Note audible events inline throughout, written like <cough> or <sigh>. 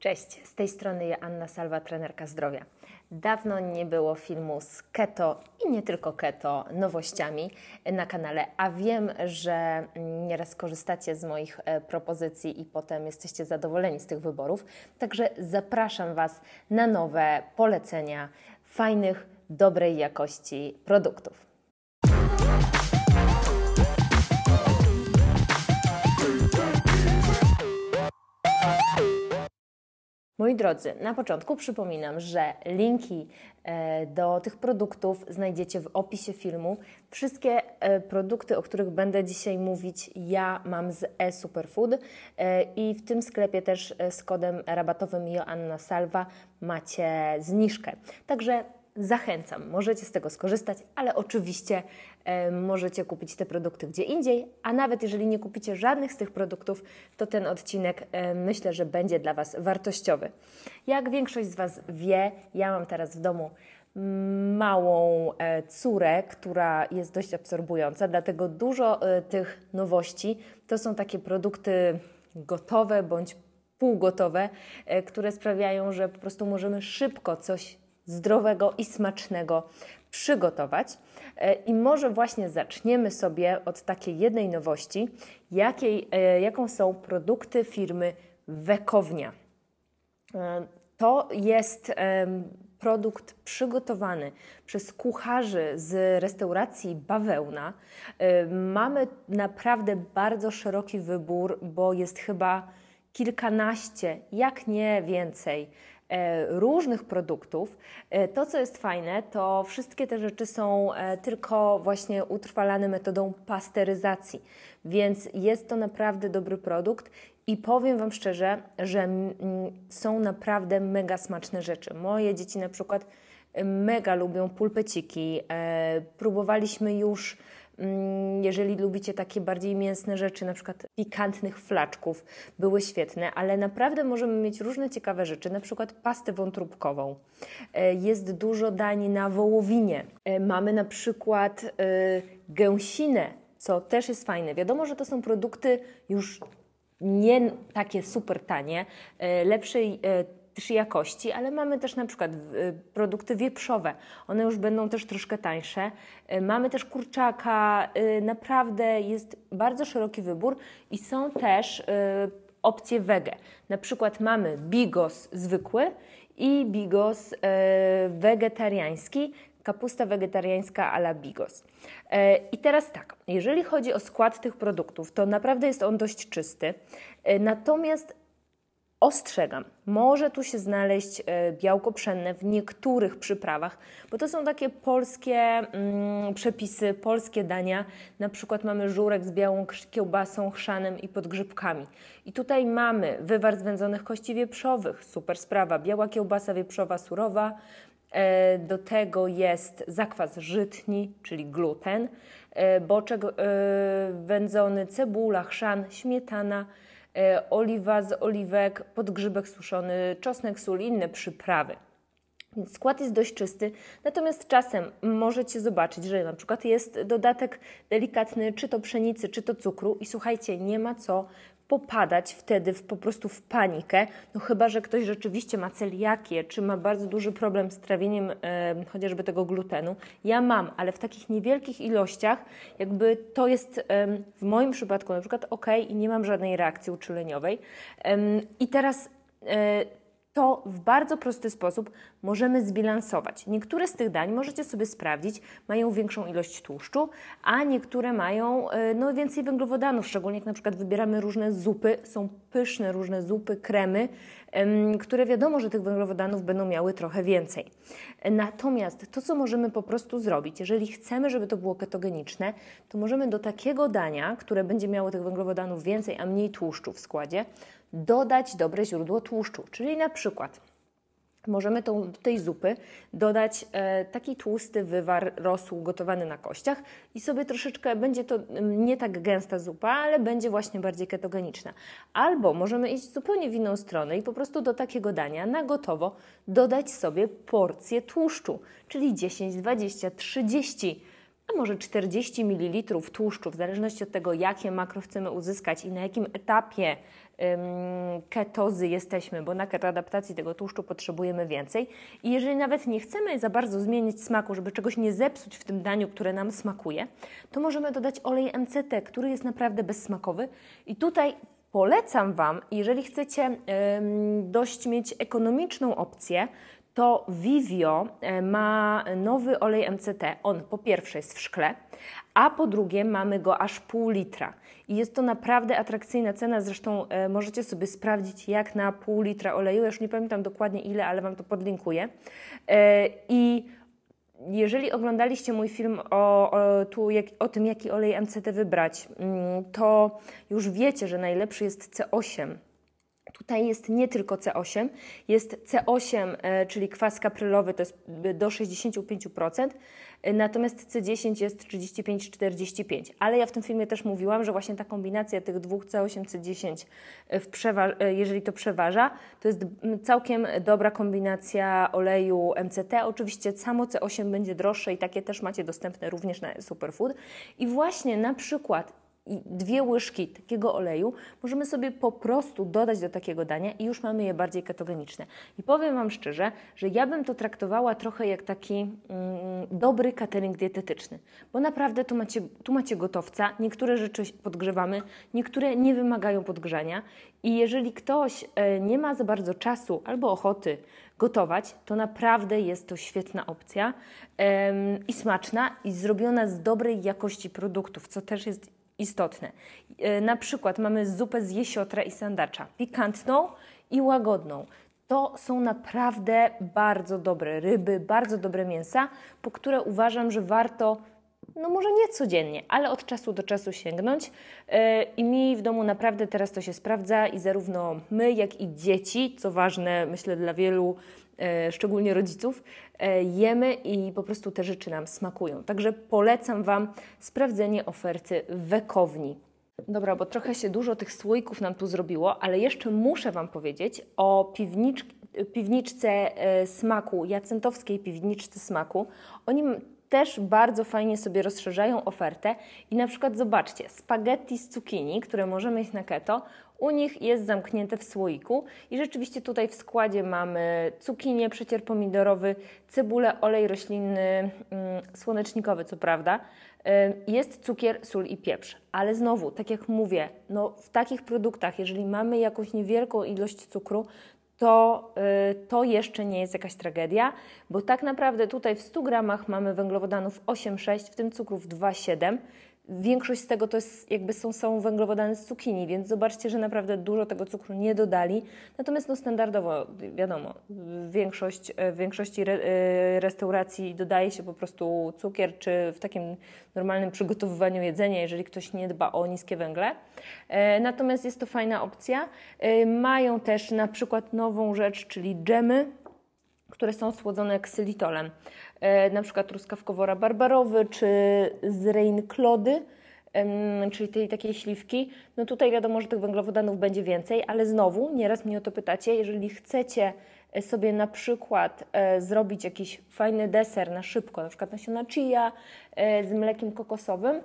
Cześć, z tej strony ja Anna Salwa, trenerka zdrowia. Dawno nie było filmu z keto i nie tylko keto, nowościami na kanale, a wiem, że nieraz korzystacie z moich e, propozycji i potem jesteście zadowoleni z tych wyborów. Także zapraszam Was na nowe polecenia fajnych, dobrej jakości produktów. Moi drodzy, na początku przypominam, że linki e, do tych produktów znajdziecie w opisie filmu. Wszystkie e, produkty, o których będę dzisiaj mówić, ja mam z e-Superfood e, i w tym sklepie też z kodem rabatowym Joanna Salwa macie zniżkę. Także zachęcam. Możecie z tego skorzystać, ale oczywiście e, możecie kupić te produkty gdzie indziej, a nawet jeżeli nie kupicie żadnych z tych produktów, to ten odcinek e, myślę, że będzie dla Was wartościowy. Jak większość z Was wie, ja mam teraz w domu małą e, córę, która jest dość absorbująca, dlatego dużo e, tych nowości to są takie produkty gotowe bądź półgotowe, e, które sprawiają, że po prostu możemy szybko coś zdrowego i smacznego przygotować. E, I może właśnie zaczniemy sobie od takiej jednej nowości, jakiej, e, jaką są produkty firmy Wekownia. E, to jest produkt przygotowany przez kucharzy z restauracji Bawełna. Mamy naprawdę bardzo szeroki wybór, bo jest chyba kilkanaście, jak nie więcej, E, różnych produktów. E, to, co jest fajne, to wszystkie te rzeczy są e, tylko właśnie utrwalane metodą pasteryzacji, więc jest to naprawdę dobry produkt. I powiem Wam szczerze, że są naprawdę mega smaczne rzeczy. Moje dzieci na przykład mega lubią pulpeciki. Próbowaliśmy już Mm, jeżeli lubicie takie bardziej mięsne rzeczy, na przykład pikantnych flaczków, były świetne, ale naprawdę możemy mieć różne ciekawe rzeczy, na przykład pastę wątróbkową. E, jest dużo dań na wołowinie. E, mamy na przykład e, gęsinę, co też jest fajne. Wiadomo, że to są produkty już nie takie super tanie. Lepszej też jakości, ale mamy też na przykład y, produkty wieprzowe. One już będą też troszkę tańsze. Y, mamy też kurczaka. Y, naprawdę jest bardzo szeroki wybór i są też opcje wege. Na przykład mamy bigos zwykły i bigos wegetariański, kapusta wegetariańska ala bigos. I teraz tak, jeżeli chodzi o skład tych produktów, to naprawdę jest on dość czysty. Natomiast Ostrzegam, może tu się znaleźć e, białko pszenne w niektórych przyprawach, bo to są takie polskie mm, przepisy, polskie dania. Na przykład mamy żurek z białą kiełbasą, chrzanem i podgrzybkami. I tutaj mamy wywar z wędzonych kości wieprzowych, super sprawa, biała kiełbasa wieprzowa surowa, e, do tego jest zakwas żytni, czyli gluten, e, boczek wędzony, cebula, chrzan, śmietana, E, oliwa z oliwek, podgrzybek suszony, czosnek, sól i inne przyprawy. Więc skład jest dość czysty, natomiast czasem możecie zobaczyć, że na przykład jest dodatek delikatny, czy to pszenicy, czy to cukru i słuchajcie, nie ma co popadać wtedy w, po prostu w panikę, no chyba, że ktoś rzeczywiście ma celiakię, czy ma bardzo duży problem z trawieniem e, chociażby tego glutenu. Ja mam, ale w takich niewielkich ilościach jakby to jest e, w moim przypadku na przykład ok i nie mam żadnej reakcji uczuleniowej. E, I teraz e, to w bardzo prosty sposób możemy zbilansować. Niektóre z tych dań możecie sobie sprawdzić, mają większą ilość tłuszczu, a niektóre mają e, no, więcej węglowodanów, szczególnie jak na przykład wybieramy różne zupy, są pyszne różne zupy, kremy, które wiadomo, że tych węglowodanów będą miały trochę więcej. Natomiast to, co możemy po prostu zrobić, jeżeli chcemy, żeby to było ketogeniczne, to możemy do takiego dania, które będzie miało tych węglowodanów więcej, a mniej tłuszczu w składzie, dodać dobre źródło tłuszczu, czyli na przykład możemy tą, do tej zupy dodać e, taki tłusty wywar rosół gotowany na kościach i sobie troszeczkę będzie to mm, nie tak gęsta zupa, ale będzie właśnie bardziej ketogeniczna. Albo możemy iść zupełnie w inną stronę i po prostu do takiego dania na gotowo dodać sobie porcję tłuszczu, czyli 10, 20, 30 a może 40 ml tłuszczu, w zależności od tego, jakie makro chcemy uzyskać i na jakim etapie ketozy jesteśmy, bo na ketoadaptacji tego tłuszczu potrzebujemy więcej. I jeżeli nawet nie chcemy za bardzo zmienić smaku, żeby czegoś nie zepsuć w tym daniu, które nam smakuje, to możemy dodać olej MCT, który jest naprawdę bezsmakowy. I tutaj polecam Wam, jeżeli chcecie dość mieć ekonomiczną opcję, to Vivio e, ma nowy olej MCT. On po pierwsze jest w szkle, a po drugie mamy go aż pół litra. I jest to naprawdę atrakcyjna cena, zresztą e, możecie sobie sprawdzić jak na pół litra oleju, ja już nie pamiętam dokładnie ile, ale Wam to podlinkuję. E, I jeżeli oglądaliście mój film o, o, tu, jak, o tym, jaki olej MCT wybrać, mm, to już wiecie, że najlepszy jest C8 Tutaj jest nie tylko C8, jest C8, e, czyli kwas kaprylowy, to jest e, do 65%, e, natomiast C10 jest 35-45. Ale ja w tym filmie też mówiłam, że właśnie ta kombinacja tych dwóch C8, C10, jeżeli to przeważa, to jest całkiem dobra kombinacja oleju MCT. Oczywiście samo C8 będzie droższe i takie też macie dostępne również na Superfood. I właśnie na przykład i dwie łyżki takiego oleju możemy sobie po prostu dodać do takiego dania i już mamy je bardziej ketogeniczne. I powiem Wam szczerze, że ja bym to traktowała trochę jak taki mm, dobry catering dietetyczny, bo naprawdę tu macie, tu macie gotowca, niektóre rzeczy podgrzewamy, niektóre nie wymagają podgrzania i jeżeli ktoś y, nie ma za bardzo czasu albo ochoty gotować, to naprawdę jest to świetna opcja i smaczna i zrobiona z dobrej jakości produktów, co też jest istotne. E, na przykład mamy zupę z jesiotra i sandacza, pikantną i łagodną. To są naprawdę bardzo dobre ryby, bardzo dobre mięsa, po które uważam, że warto no może nie codziennie, ale od czasu do czasu sięgnąć. E, I mi w domu naprawdę teraz to się sprawdza i zarówno my, jak i dzieci, co ważne myślę dla wielu E, szczególnie rodziców, e, jemy i po prostu te rzeczy nam smakują. Także polecam Wam sprawdzenie oferty wekowni. Dobra, bo trochę się dużo tych słoików nam tu zrobiło, ale jeszcze muszę Wam powiedzieć o piwnicz, piwniczce e, smaku, jacentowskiej piwniczce smaku. Oni też bardzo fajnie sobie rozszerzają ofertę i na przykład zobaczcie, spaghetti z cukinii, które możemy mieć na keto, u nich jest zamknięte w słoiku i rzeczywiście tutaj w składzie mamy cukinię, przecier pomidorowy, cebulę, olej roślinny, mm, słonecznikowy co prawda, y, jest cukier, sól i pieprz. Ale znowu, tak jak mówię, no w takich produktach, jeżeli mamy jakąś niewielką ilość cukru, to, y, to jeszcze nie jest jakaś tragedia, bo tak naprawdę tutaj w 100 gramach mamy węglowodanów 8,6, w tym cukrów 2,7, Większość z tego to jest, jakby są, są węglowodany z cukinii, więc zobaczcie, że naprawdę dużo tego cukru nie dodali. Natomiast no standardowo, wiadomo, większość, w większości re, y, restauracji dodaje się po prostu cukier, czy w takim normalnym przygotowywaniu jedzenia, jeżeli ktoś nie dba o niskie węgle. E, natomiast jest to fajna opcja. E, mają też na przykład nową rzecz, czyli dżemy, które są słodzone ksylitolem. E, na przykład truskawkowora, barbarowy czy z klody, czyli tej takiej śliwki. No tutaj wiadomo, że tych węglowodanów będzie więcej, ale znowu, nieraz mnie o to pytacie, jeżeli chcecie e, sobie na przykład e, zrobić jakiś fajny deser na szybko, na przykład nasiona chia z mlekiem kokosowym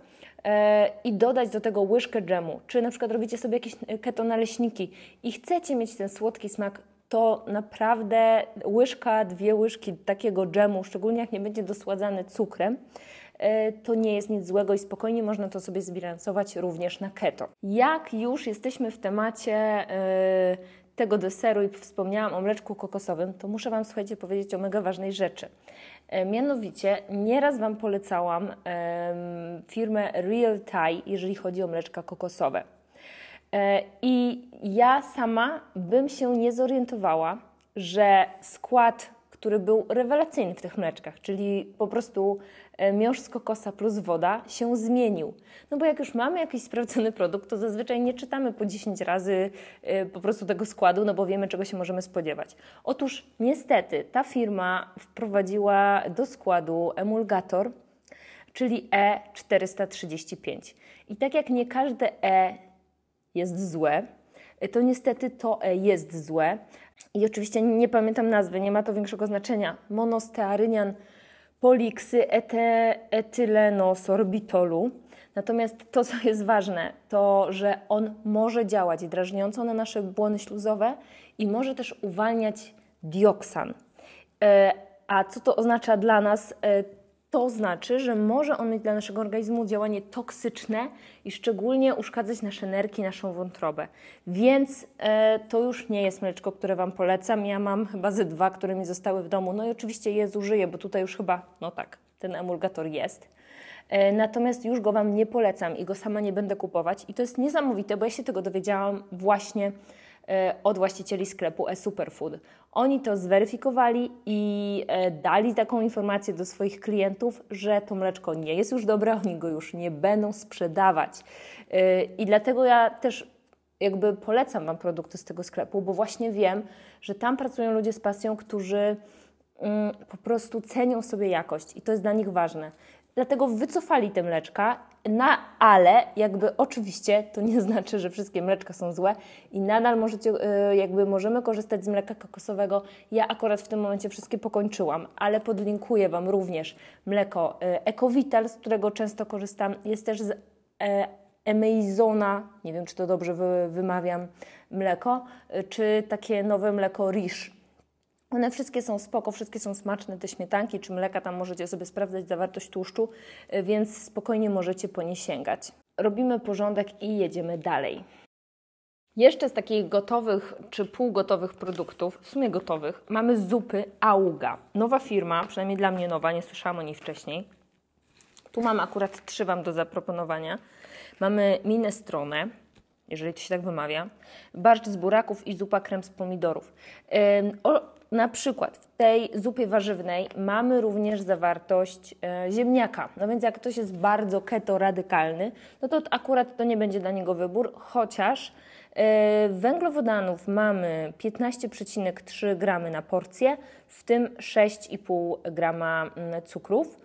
i dodać do tego łyżkę dżemu, czy na przykład robicie sobie jakieś keto naleśniki i chcecie mieć ten słodki smak to naprawdę łyżka, dwie łyżki takiego dżemu, szczególnie jak nie będzie dosładzany cukrem, e, to nie jest nic złego i spokojnie można to sobie zbilansować również na keto. Jak już jesteśmy w temacie e, tego deseru i wspomniałam o mleczku kokosowym, to muszę Wam, słuchajcie, powiedzieć o mega ważnej rzeczy. E, mianowicie, nieraz Wam polecałam firmę Real Thai, jeżeli chodzi o mleczka kokosowe. E, I ja sama bym się nie zorientowała, że skład, który był rewelacyjny w tych mleczkach, czyli po prostu e, miąższ z kokosa plus woda, się zmienił. No bo jak już mamy jakiś sprawdzony produkt, to zazwyczaj nie czytamy po 10 razy e, po prostu tego składu, no bo wiemy, czego się możemy spodziewać. Otóż niestety ta firma wprowadziła do składu emulgator, czyli E435. I tak jak nie każde E jest złe, y, to niestety to E jest złe. I oczywiście nie pamiętam nazwy, nie ma to większego znaczenia. Monostearynian poliksy etylenosorbitolu. Natomiast to, co jest ważne, to że on może działać drażniąco na nasze błony śluzowe i może też uwalniać dioksan. E, a co to oznacza dla nas? E, to znaczy, że może on mieć dla naszego organizmu działanie toksyczne i szczególnie uszkadzać nasze nerki, naszą wątrobę. Więc e, to już nie jest mleczko, które Wam polecam. Ja mam chyba ze dwa, które mi zostały w domu. No i oczywiście je zużyję, bo tutaj już chyba, no tak, ten emulgator jest. E, natomiast już go Wam nie polecam i go sama nie będę kupować. I to jest niesamowite, bo ja się tego dowiedziałam właśnie E, od właścicieli sklepu e-Superfood. Oni to zweryfikowali i e, dali taką informację do swoich klientów, że to mleczko nie jest już dobre, oni go już nie będą sprzedawać. E, I dlatego ja też jakby polecam Wam produkty z tego sklepu, bo właśnie wiem, że tam pracują ludzie z pasją, którzy mm, po prostu cenią sobie jakość i to jest dla nich ważne. Dlatego wycofali te mleczka, na, ale jakby oczywiście to nie <laughs> znaczy, że wszystkie mleczka są złe i nadal możecie, e, jakby możemy korzystać z mleka kokosowego. Ja akurat w tym momencie wszystkie pokończyłam, ale podlinkuję Wam również mleko e, Ecovital, z którego często korzystam. Jest też z Emeizona, nie wiem czy to dobrze wymawiam, mleko, e, czy takie nowe mleko Rish one wszystkie są spoko, wszystkie są smaczne, te śmietanki czy mleka, tam możecie sobie sprawdzać zawartość tłuszczu, e, więc spokojnie możecie po nie sięgać. Robimy porządek i jedziemy dalej. Jeszcze z takich gotowych czy półgotowych produktów, w sumie gotowych, mamy zupy Auga. Nowa firma, przynajmniej dla mnie nowa, nie słyszałam o niej wcześniej. Tu mam akurat trzy Wam do zaproponowania. Mamy minestronę, jeżeli to się tak wymawia, barszcz z buraków i zupa krem z pomidorów. Yy, o, na przykład w tej zupie warzywnej mamy również zawartość e, ziemniaka. No więc jak ktoś jest bardzo keto radykalny, no to akurat to nie będzie dla niego wybór, chociaż e, węglowodanów mamy 15,3 gramy na porcję, w tym 6,5 grama mm, cukrów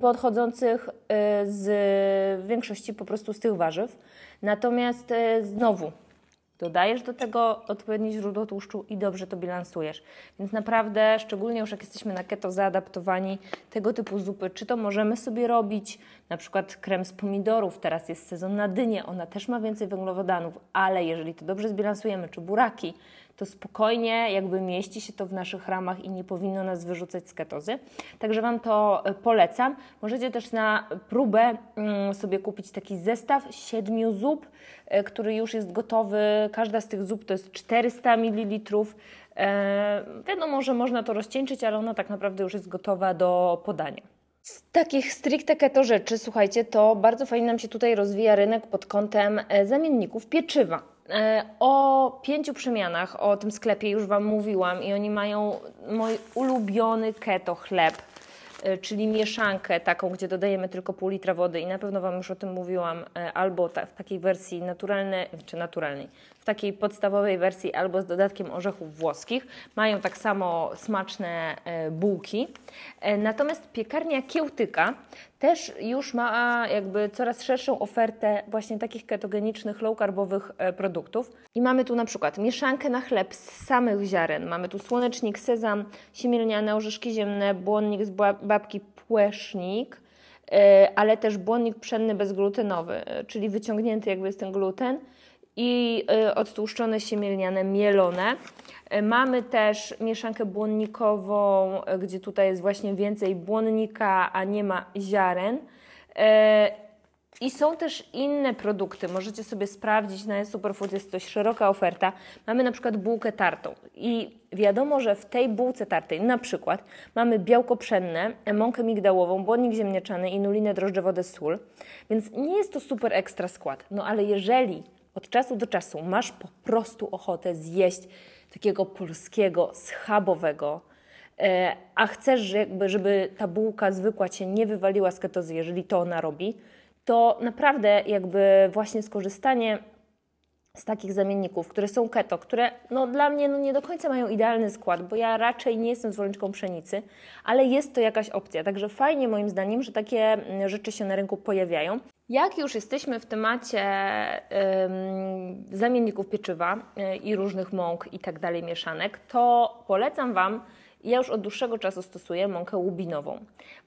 podchodzących e, z większości po prostu z tych warzyw. Natomiast znowu Dodajesz do tego odpowiednie źródło tłuszczu i dobrze to bilansujesz. Więc naprawdę, szczególnie już jak jesteśmy na keto zaadaptowani, tego typu zupy, czy to możemy sobie robić, na przykład krem z pomidorów, teraz jest sezon na dynie, ona też ma więcej węglowodanów, ale jeżeli to dobrze zbilansujemy, czy buraki, to spokojnie jakby mieści się to w naszych ramach i nie powinno nas wyrzucać z ketozy. Także Wam to e, polecam. Możecie też na próbę mm, sobie kupić taki zestaw siedmiu zup, e, który już jest gotowy. Każda z tych zup to jest 400 ml. E, wiadomo, że można to rozcieńczyć, ale ona tak naprawdę już jest gotowa do podania. Z takich stricte keto rzeczy, słuchajcie, to bardzo fajnie nam się tutaj rozwija rynek pod kątem zamienników pieczywa. E, o pięciu przemianach, o tym sklepie już Wam mówiłam i oni mają mój ulubiony keto chleb, e, czyli mieszankę taką, gdzie dodajemy tylko pół litra wody i na pewno Wam już o tym mówiłam, e, albo ta, w takiej wersji naturalnej, czy znaczy naturalnej, takiej podstawowej wersji albo z dodatkiem orzechów włoskich. Mają tak samo smaczne e, bułki. E, natomiast piekarnia Kiełtyka też już ma jakby coraz szerszą ofertę właśnie takich ketogenicznych, low-carbowych e, produktów. I mamy tu na przykład mieszankę na chleb z samych ziaren. Mamy tu słonecznik, sezam, siemielniane orzeszki ziemne, błonnik z babki, płesznik ale też błonnik pszenny bezglutenowy, czyli wyciągnięty jakby jest ten gluten i y, odtłuszczone siemielniane mielone. Y, mamy też mieszankę błonnikową, y, gdzie tutaj jest właśnie więcej błonnika, a nie ma ziaren. I są też inne produkty, możecie sobie sprawdzić, na Superfood jest dość szeroka oferta. Mamy na przykład bułkę tartą i wiadomo, że w tej bułce tartej na przykład mamy białko pszenne, mąkę migdałową, błonnik ziemniaczany, inulinę, wodę sól, więc nie jest to super ekstra skład. No ale jeżeli od czasu do czasu masz po prostu ochotę zjeść takiego polskiego, schabowego, e, a chcesz, jakby, żeby ta bułka zwykła cię nie wywaliła z ketozy, jeżeli to ona robi, to naprawdę jakby właśnie skorzystanie z takich zamienników, które są keto, które no, dla mnie no, nie do końca mają idealny skład, bo ja raczej nie jestem zwolenniczką pszenicy, ale jest to jakaś opcja. Także fajnie moim zdaniem, że takie rzeczy się na rynku pojawiają. Jak już jesteśmy w temacie zamienników pieczywa y, i różnych mąk i tak dalej mieszanek, to polecam Wam ja już od dłuższego czasu stosuję mąkę łubinową.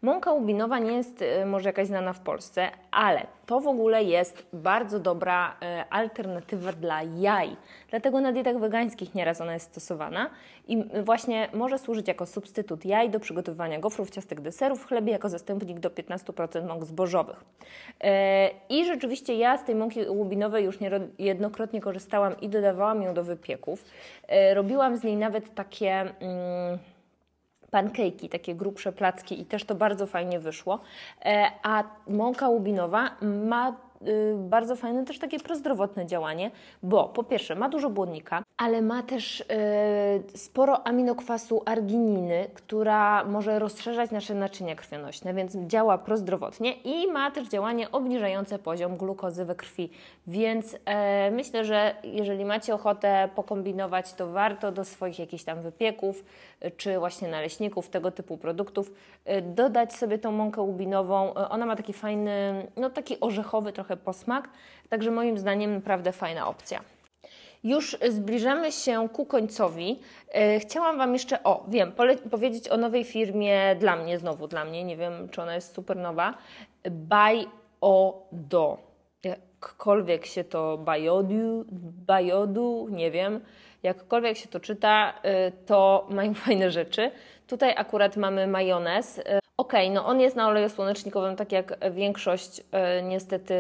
Mąka łubinowa nie jest y, może jakaś znana w Polsce, ale to w ogóle jest bardzo dobra y, alternatywa dla jaj. Dlatego na dietach wegańskich nieraz ona jest stosowana i y, właśnie może służyć jako substytut jaj do przygotowywania gofrów, ciastek, deserów chlebie jako zastępnik do 15% mąk zbożowych. I rzeczywiście ja z tej mąki łubinowej już niejednokrotnie korzystałam i dodawałam ją do wypieków. Robiłam z niej nawet takie... Mm, pankejki, takie grubsze placki i też to bardzo fajnie wyszło. E, a mąka łubinowa ma Y, bardzo fajne też takie prozdrowotne działanie, bo po pierwsze ma dużo błonnika, ale ma też y, sporo aminokwasu argininy, która może rozszerzać nasze naczynia krwionośne, więc działa prozdrowotnie i ma też działanie obniżające poziom glukozy we krwi. Więc e, myślę, że jeżeli macie ochotę pokombinować, to warto do swoich jakichś tam wypieków e, czy właśnie naleśników, tego typu produktów e, dodać sobie tą mąkę łubinową. Ona ma taki fajny, no taki orzechowy trochę trochę posmak. Także moim zdaniem naprawdę fajna opcja. Już zbliżamy się ku końcowi. E, chciałam Wam jeszcze, o wiem, powiedzieć o nowej firmie dla mnie, znowu dla mnie, nie wiem czy ona jest super nowa. Biodo. Jakkolwiek się to Biodu, Biodu, nie wiem, jakkolwiek się to czyta, e, to mają <laughs> fajne rzeczy. Tutaj akurat mamy majonez e, Okej, okay, no on jest na oleju słonecznikowym, tak jak większość e, niestety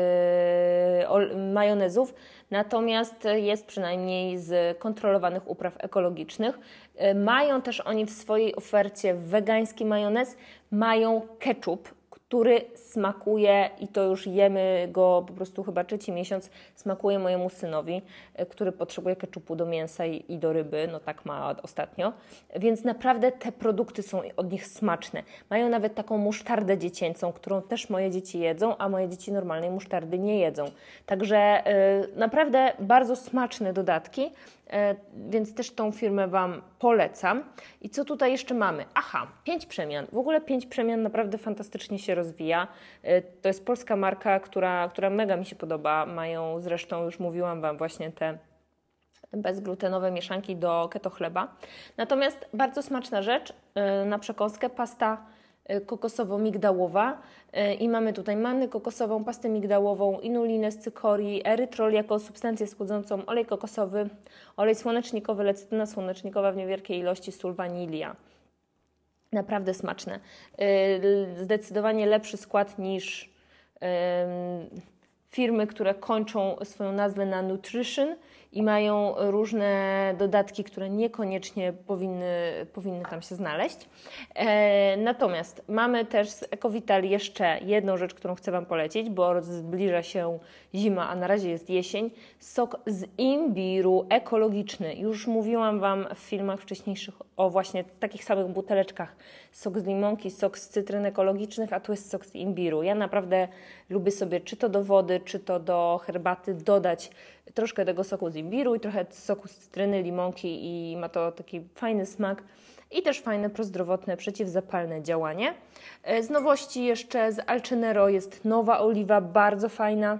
majonezów, natomiast jest przynajmniej z kontrolowanych upraw ekologicznych. E, mają też oni w swojej ofercie wegański majonez, mają ketchup, który smakuje i to już jemy go po prostu chyba trzeci miesiąc, smakuje mojemu synowi, e, który potrzebuje keczupu do mięsa i, do ryby, no tak ma ostatnio. Więc naprawdę te produkty są od nich smaczne. Mają nawet taką musztardę dziecięcą, którą też moje dzieci jedzą, a moje dzieci normalnej musztardy nie jedzą. Także yy, naprawdę bardzo smaczne dodatki E, więc też tą firmę Wam polecam. I co tutaj jeszcze mamy? Aha, pięć przemian. W ogóle pięć przemian naprawdę fantastycznie się rozwija. E, to jest polska marka, która, która mega mi się podoba. Mają zresztą, już mówiłam Wam właśnie te bezglutenowe mieszanki do keto chleba. Natomiast bardzo smaczna rzecz e, na przekąskę pasta Y, kokosowo-migdałowa y, i mamy tutaj mannę kokosową, pastę migdałową, inulinę z cykorii, erytrol jako substancję schudzącą, olej kokosowy, olej słonecznikowy, lecytyna słonecznikowa w niewielkiej ilości, sól wanilia. Naprawdę smaczne. Y, zdecydowanie lepszy skład niż firmy, które kończą swoją nazwę na nutrition i mają różne dodatki, które niekoniecznie powinny, powinny tam się znaleźć. E, natomiast mamy też z Ecovital jeszcze jedną rzecz, którą chcę Wam polecić, bo zbliża się zima, a na razie jest jesień. Sok z imbiru ekologiczny. Już mówiłam Wam w filmach wcześniejszych o właśnie takich samych buteleczkach. Sok z limonki, sok z cytryn ekologicznych, a tu jest sok z imbiru. Ja naprawdę lubię sobie czy to do wody, czy to do herbaty dodać troszkę tego soku z imbiru i trochę soku z cytryny, limonki i ma to taki fajny smak i też fajne prozdrowotne, przeciwzapalne działanie. E, z nowości jeszcze z Alcenero jest nowa oliwa, bardzo fajna.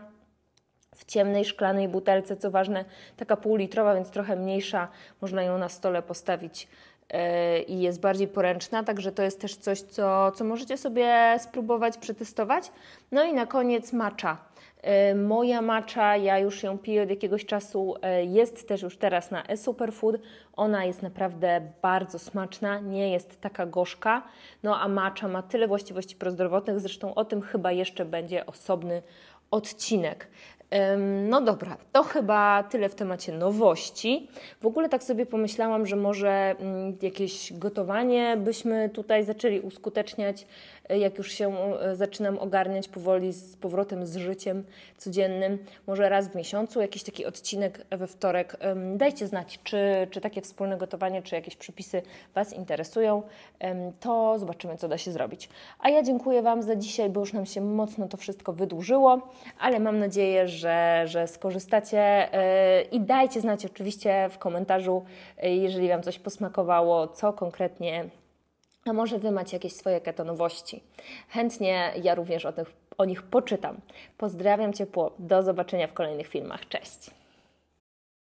W ciemnej szklanej butelce, co ważne, taka półlitrowa, więc trochę mniejsza, można ją na stole postawić e, i jest bardziej poręczna, także to jest też coś, co, co możecie sobie spróbować, przetestować. No i na koniec macza. E, moja macza, ja już ją piję od jakiegoś czasu, e, jest też już teraz na e-superfood. Ona jest naprawdę bardzo smaczna, nie jest taka gorzka. No a macza ma tyle właściwości prozdrowotnych, zresztą o tym chyba jeszcze będzie osobny odcinek. No dobra, to chyba tyle w temacie nowości. W ogóle tak sobie pomyślałam, że może mm, jakieś gotowanie byśmy tutaj zaczęli uskuteczniać jak już się e, zaczynam ogarniać powoli z powrotem z życiem codziennym, może raz w miesiącu, jakiś taki odcinek we wtorek. Dajcie znać, czy, czy takie wspólne gotowanie, czy jakieś przepisy Was interesują. To zobaczymy, co da się zrobić. A ja dziękuję Wam za dzisiaj, bo już nam się mocno to wszystko wydłużyło, ale mam nadzieję, że, że skorzystacie e, i dajcie znać oczywiście w komentarzu, e, jeżeli Wam coś posmakowało, co konkretnie a może Wy macie jakieś swoje ketonowości. Chętnie ja również o, tych, o nich poczytam. Pozdrawiam ciepło, do zobaczenia w kolejnych filmach. Cześć!